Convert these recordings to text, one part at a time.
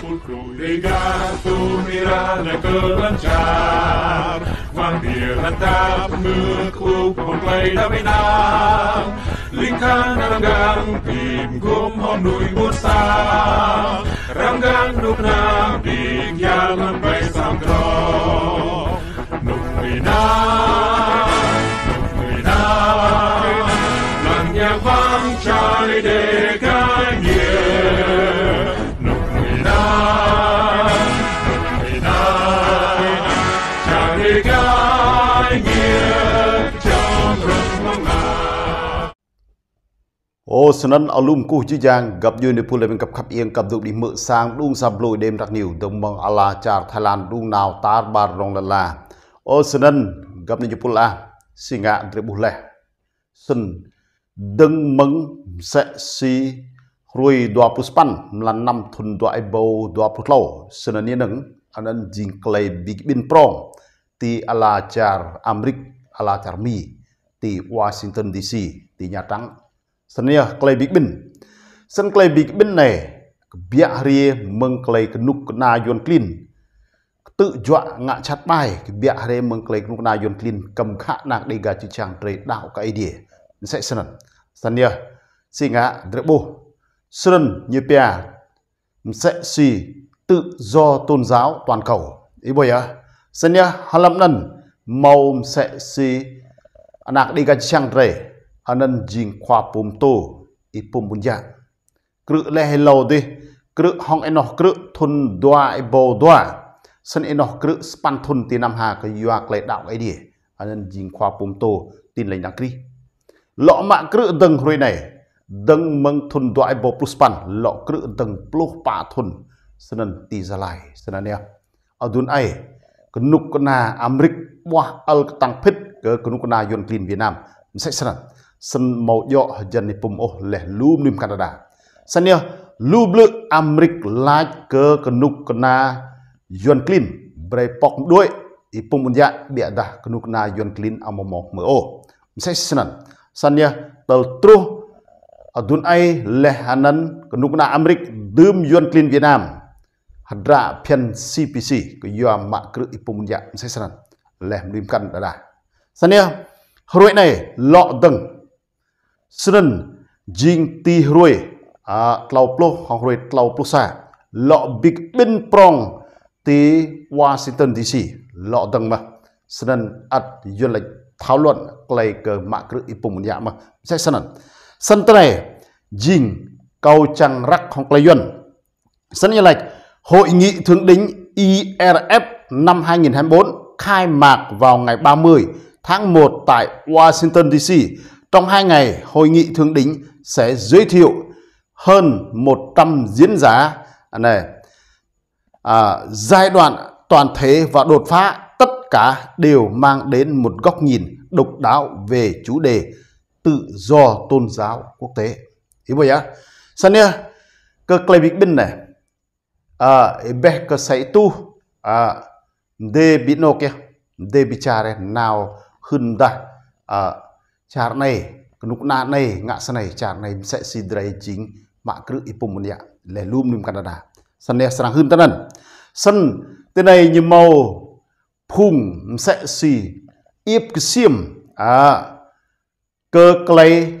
cultura kelencar Wanneer het taapmuur kroep om kleida bijnaam Lingkang ranggang pim gum hon nui busa Ranggang nuk nam dik jalan bij samdro Nuk mina Nuk mina Lang yang vang chai de gai nhiên ô sân alum cu chi giang gặp như nếp phu lên gặp khắp yên gặp được đi mượn sang đung sập lùi đêm đặc nhiều đồng bằng ala char thái lan đung nào tar bar rong la la ô sân ân gặp như nếp phu la sinh ngạ tre bu lẹ sân đừng mừng sẽ si rui đua pu span là năm thun đua ai bầu đua pu lâu sân ân yên anh ân jing clay big bin prong ti ala char amrik ala char mi ti washington dc ti nhà trắng senia à, clay big bin sen clay big bin này bia ri mừng clay nuk na yon clean tự dọa ngạ chat bài bia ri mừng clay nuk na yon clean cầm khả nạc đi gà chữ chàng tre đạo cái đi sẽ sân senia à, xin ngã drebo sân như pia sẽ suy tự do tôn giáo toàn cầu ý bây à, giờ senia halam nan mau sẽ suy anak đi gà chữ chàng tre anan jing kwa pum to i pum bunja kru le hello de kru hong enoh kru thun doa i e bo doa sân enoh kru span thun ti nam ha ka yuak le đạo ai đi anan jing kwa pum to tin lệnh đăng kri lọ mạ kru dâng rồi này dâng mâng thun doa i e bo plus span lọ kru dâng plus pa thun sân ti gia lai sân ne adun ai kenuk kena amrik wah al ketang pit ke kenuk kena yon clean Vietnam sẽ sẵn សិនមកយកចិននេះពុំអស់លេះលូមនឹមកាណាដាសិននេះលូបលើអាមេរិកឡាចកើកនុកកណាយន់ក្លីនប្រេប៉ុកមួយអ៊ីពុំអ៊ុនយ៉ាបៀដាកនុកណាយន់ក្លីនអមមកមើអូមិនសេះស្នាន់សិននេះតលត្រុសអឌុនអៃលេះហានានកនុកណាអាមេរិកឌឺមយន់ក្លីនវៀតណាមហដ្រាភាន CPC ក៏យកម៉ាក់គ្រឹះអ៊ីពុំអ៊ុនយ៉ាមិនសេះស្នាន់លេះមិនកាន់ដាដាសិននេះរួយណៃលក់ដឹង sren jing ti roi a à, tlau plo hong roi tlau plo sa lo big bin prong ti washington dc lo dang ma sren at yun lai thảo luận clay cơ mạ cứ ipum ya ma sẽ sanan san tre jing cao chang rak hong clay yun san như lai hội nghị thượng đỉnh IRF năm 2024 khai mạc vào ngày 30 tháng 1 tại Washington DC trong hai ngày, Hội nghị Thượng đỉnh sẽ giới thiệu hơn 100 diễn giả à, này à, giai đoạn toàn thể và đột phá tất cả đều mang đến một góc nhìn độc đáo về chủ đề tự do tôn giáo quốc tế. hiểu vậy á? Sao nha? Cơ clay bích binh này. À, bé cơ sấy tu. À, đê bị nô kia. Đê bị trà Nào hưng đại. À, char này nuk na này ngạ sa này char này sẽ xì đầy chính mạ cứ ipum munia lẻ lum nim Canada sân này sang hơn tân sân tên này như màu phung sẽ si ip xiêm à cơ clay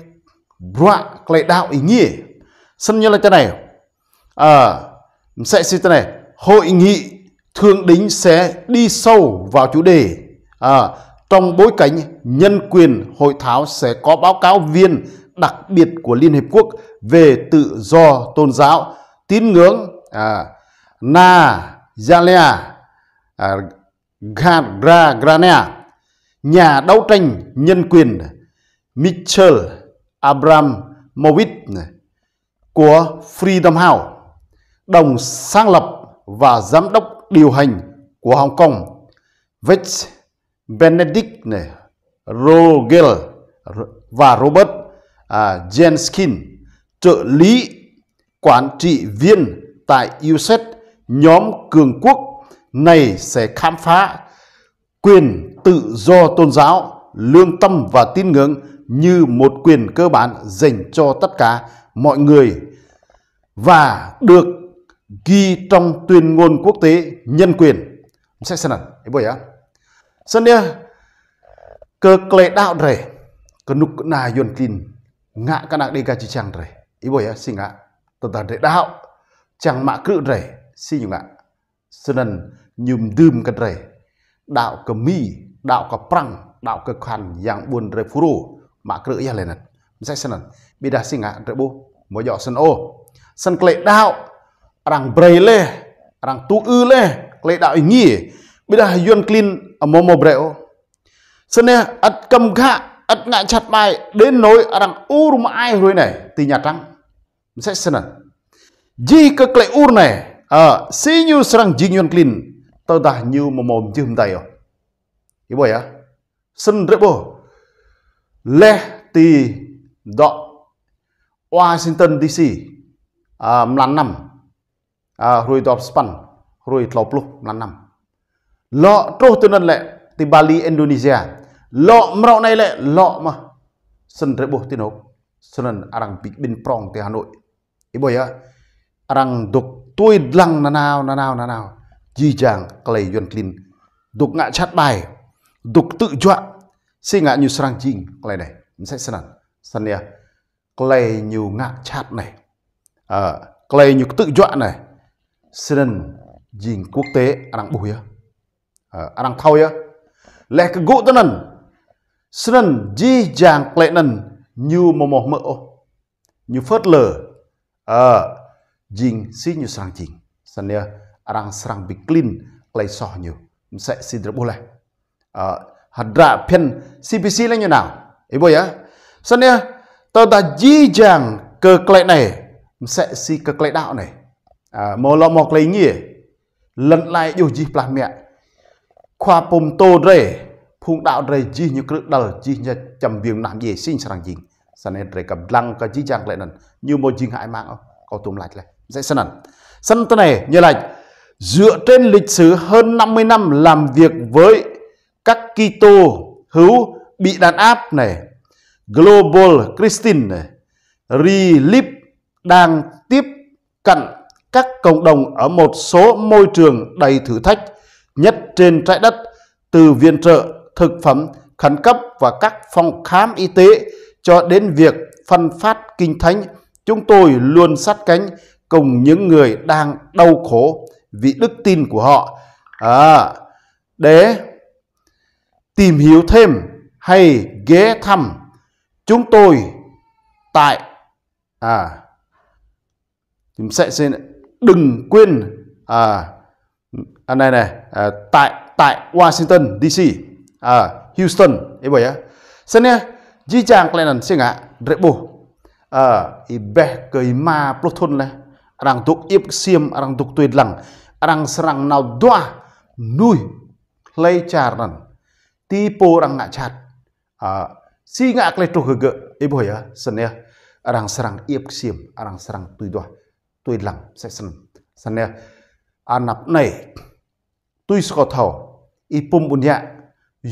bra clay đạo ý nghĩa sân như là tên này à sẽ xì tên này hội nghị thương đính sẽ đi sâu vào chủ đề à, trong bối cảnh nhân quyền hội thảo sẽ có báo cáo viên đặc biệt của Liên Hiệp Quốc về tự do tôn giáo, tín ngưỡng à, Na Zalea à, Granea, nhà đấu tranh nhân quyền Mitchell Abramovich của Freedom House, đồng sáng lập và giám đốc điều hành của Hồng Kông, Vets Benedict này, Rogel và Robert à, Jenskin, trợ lý quản trị viên tại USAID, nhóm cường quốc này sẽ khám phá quyền tự do tôn giáo, lương tâm và tín ngưỡng như một quyền cơ bản dành cho tất cả mọi người và được ghi trong tuyên ngôn quốc tế nhân quyền. Sẽ xem nào, ấy bởi sân đê cơ kle đạo rể cơ nục na yon tin ngạ các nạc đi ca chi chang rể ý bồi á xin ngạ tờ tờ rể đạo chẳng mạ cự rể xin nhung ngạ sân đần nhùm đùm cật rể đạo cơ mi đạo cơ prang đạo cơ khăn yang buồn rể phú rù mạ cự ya lên nè sẽ sân đần bị đa xin ngạ rể bố mỗi dọ sân ô sân kle đạo rằng brei lê rằng tu ư lê kle đạo ý nghĩa bây giờ yon clean momo breo sân nè ắt cầm khá ắt ngã chặt bài đến nối rằng u rum ai rồi này thì nhà trắng sẽ sân à gì cơ lệ u này à xí như srang gì nhuận clean tao đã như mà mồm chứ không tay rồi ý bồi á sân rất bồ lê tì đọ Washington DC à, năm à, rồi đọc span rồi tlau plu mlan năm lọ trô tư này, lệ thì Bali Indonesia lọ mrọ này lệ lọ mà sân rễ bộ tin hộp sân nân arang bị bên prong thì Hà Nội ý bởi á arang đục tôi lăng na nào na nào na nào di chàng clay yuan clean đục ngạ chát bài đục tự chọa si ngạ như sarang chinh clay này mình sẽ sân nân sân nha, clay nhiều ngạ chát này à, clay nhiều tự chọa này sân jing quốc tế arang bùi á arang thau ya le ka gu tanan sren ji jang ple nan như mò mò mỡ như phớt lờ ờ jing si như sang jing san ya arang sarang bi clean lai so như sẽ si dra boleh ờ hadra pen cpc là như nào ibo ya san ya tao ta ji jang cơ klệ này sẽ si cơ klệ đạo này à mò lo mò klệ nghĩa lần lại dù gì plan mẹ khoa bùm tô rê phung đạo rê chi như cực đờ chi như chầm viêm nam dễ sinh sẵn dình sẵn nên rê cầm lăng cả chi chàng lại nần như một dinh hại mạng có tùm lại lại dễ sẵn nần sẵn tên này như là dựa trên lịch sử hơn 50 năm làm việc với các Kitô hữu bị đàn áp này Global Christian này Relief đang tiếp cận các cộng đồng ở một số môi trường đầy thử thách nhất trên trái đất từ viện trợ, thực phẩm, khẩn cấp và các phòng khám y tế cho đến việc phân phát kinh thánh, chúng tôi luôn sát cánh cùng những người đang đau khổ vì đức tin của họ. À, để tìm hiểu thêm hay ghé thăm chúng tôi tại à chúng sẽ xin đừng quên à hôm à, này này à, tại tại Washington DC à, Houston ấy vậy á sân nha di chàng lên lần xin ngã rệp bù à i bè cười ma plothon này rằng à, tục ip xiêm rằng à, tục tuyệt lặng rằng serang nào doa nuôi lay char nan ti po rằng ngã chặt à si ngã lên trục gỡ ấy vậy á sân nha rằng serang ip xiêm rằng serang tuyệt doa tuyệt lặng sẽ sân anh nha anap này tui sọ thảo ipum bunya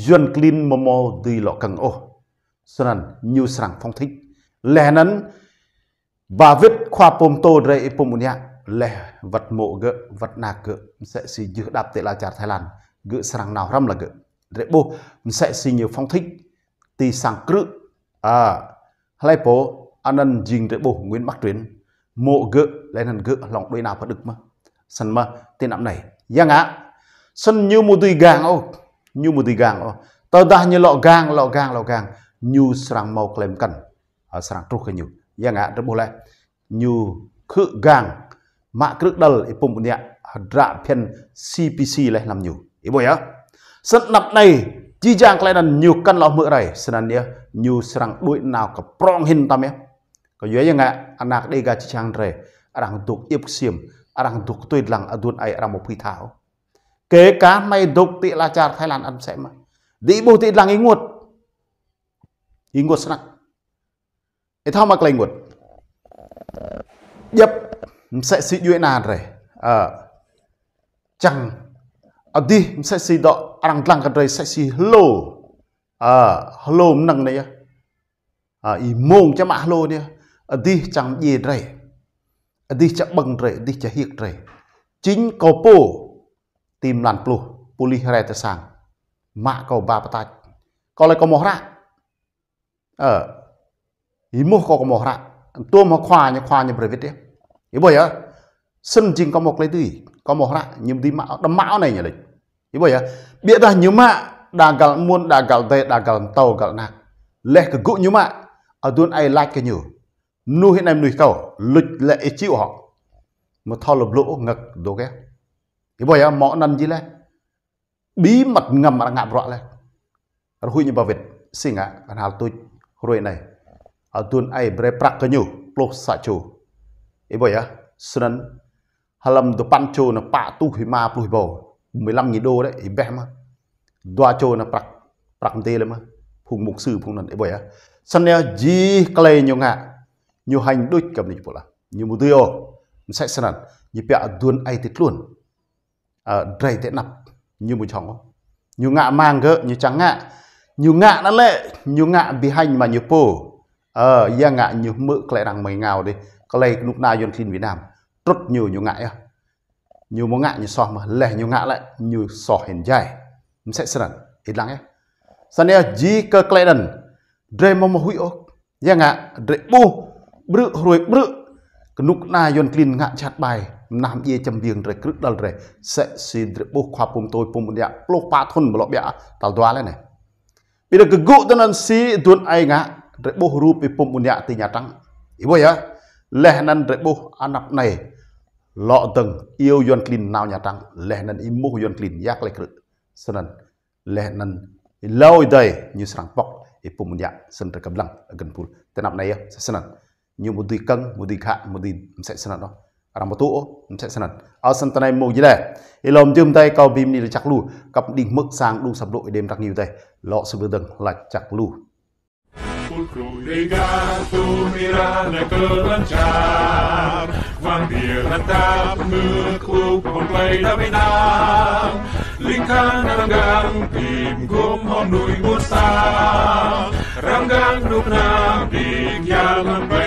yuan clean momo di lọ cần ô sơn nhiều sẵn phong thích lẽ nắn bà viết khoa pom tô rê ipum bunya lẽ vật mộ gỡ vật nạc gỡ sẽ xì dự đạp tệ là chả thái lan gỡ sẵn nào răm là gỡ rễ bô sẽ xì nhiều phong thích tì sẵn cự à hay bố anh anan dình rễ bô nguyên bắc tuyến mộ gỡ lẽ nắn gỡ lòng đôi nào phải được mà sẵn mà tên nạm này yang ạ sân như một tùy gang ô như một tùy gang ô tờ ta như lọ gang lọ gang lọ gang như srang màu klem cần ở ờ, srang trúc cái nhiều yang dạ ạ rất bố lẽ như khự gang mạ cực đal ipum bùn nhạc ra phiên CPC lại làm nhiều ý bồi nhá sân nập này chi giang lại là nhiều căn lọ mưa này sân này nhiều srang đuổi nào có prong hin tâm nhé có dưới yang ạ anak đây gà chi chang rề arang à tuk ip sim arang à tuk tuyệt lăng adun à ai arang một phi thảo kế cá may đục tị la char thái lan ăn sẽ mà đi bù tị lăng ý nguột ý nguột sẵn ý thao mặc lệnh nguột dập sẽ xị duy nàn rồi à, ờ. chẳng ở ờ, đi sẽ xị đọ ăn lăng cái rồi sẽ xị hello à, ờ, hello nâng này à, ý mông cho mạ hello nha ở đi chẳng gì rồi đi chẳng bằng rồi đi chẳng hiệt rồi chính có bộ tìm lan plu puli hre te sang ma ko ba tay, ko lẽ ko mo ra ờ ý mo có ko mo ra tua mo khoa ni khoa ni brevit đi ý bây giờ sân chính có một lấy tí có một ra nhưng tí mạo đâm mạo này nhỉ lịch ý bây giờ biết là như mạ, đã gặp muôn đã gặp tệ đã gặp tàu gặp nạc lệ cực cụ như mạ, ở tuôn ai like cái nhiều nu hiện nay nuôi cầu lịch lệ chịu họ mà thao lập lỗ ngực đồ ghét thì bây giờ mọ nần gì lên bí mật ngầm mà ngạm rõ lên rồi hui như bà Việt xin ạ anh hào tôi rồi này ở tuần ai bre prak cái nhu plok sa chu thì bây giờ sơn halam do pan chu nó pạ tu khi ma plui bồ lăm nghìn đô đấy thì bé mà đoa chu nó prak prak tê lên mà phùng mục sư phùng nần thì bây giờ sân nè gì clay nhiều ngạ nhiều hành đôi cầm như bộ là nhiều một tiêu sẽ sân như bẹ tuần ai tết luôn đầy ờ, tệ nập như một chóng như ngạ mang gỡ như trắng ngạ như ngạ nó lệ như ngạ bị hành mà như pô ờ ya ngạ như mỡ lại đằng mấy ngào đi có lẽ lúc nào dân tin việt nam rất nhiều như ngạ à nhiều mong ngạ như sò mà lẻ như ngạ lại như sò hình dài mình sẽ sẵn hết lắng ấy Sau này gì cơ lại đần dre mong mà hui ốc ya ngạ dre bu bự rồi bự. កនុកណាយន់គ្លីនងាក់ឆាត់បាយណាំយេចំវៀងរេគ្រឹកដល់រេសេស៊ីនរបូខ្វាពុំតូចពុំម្នាក់ផ្លោះប៉ាធុនបលបយ៉ាតលដួលណែពីរកគូតនស៊ីឌុនអៃងារបូរូបពីពុំម្នាក់ទីញ៉ាតាំងអ៊ីវយ៉ាលេះណានរបូអណាប់ណៃលោកតឹងអ៊ីវយន់គ្លីនណៅញ៉ាតាំងលេះណានអ៊ីមូយន់គ្លីនយ៉ាក់លេគ្រឹកសិនលេះណានឡោយដៃញូស្រាំងប៉ុកពីពុំម្នាក់សិនរកំឡងអកិនពូលតណាប់ណៃសិនណា như một kang mudi một mudi mse một no sẽ tu o mse sanat a san tanai mo jile ilom jum tai kau bim ni chak lu kap ding mực sang lu sab đội đêm tak niu tai lo su bedang la chak lu Pulcru legat tu mira la kelancar Vang dia lantap mekuk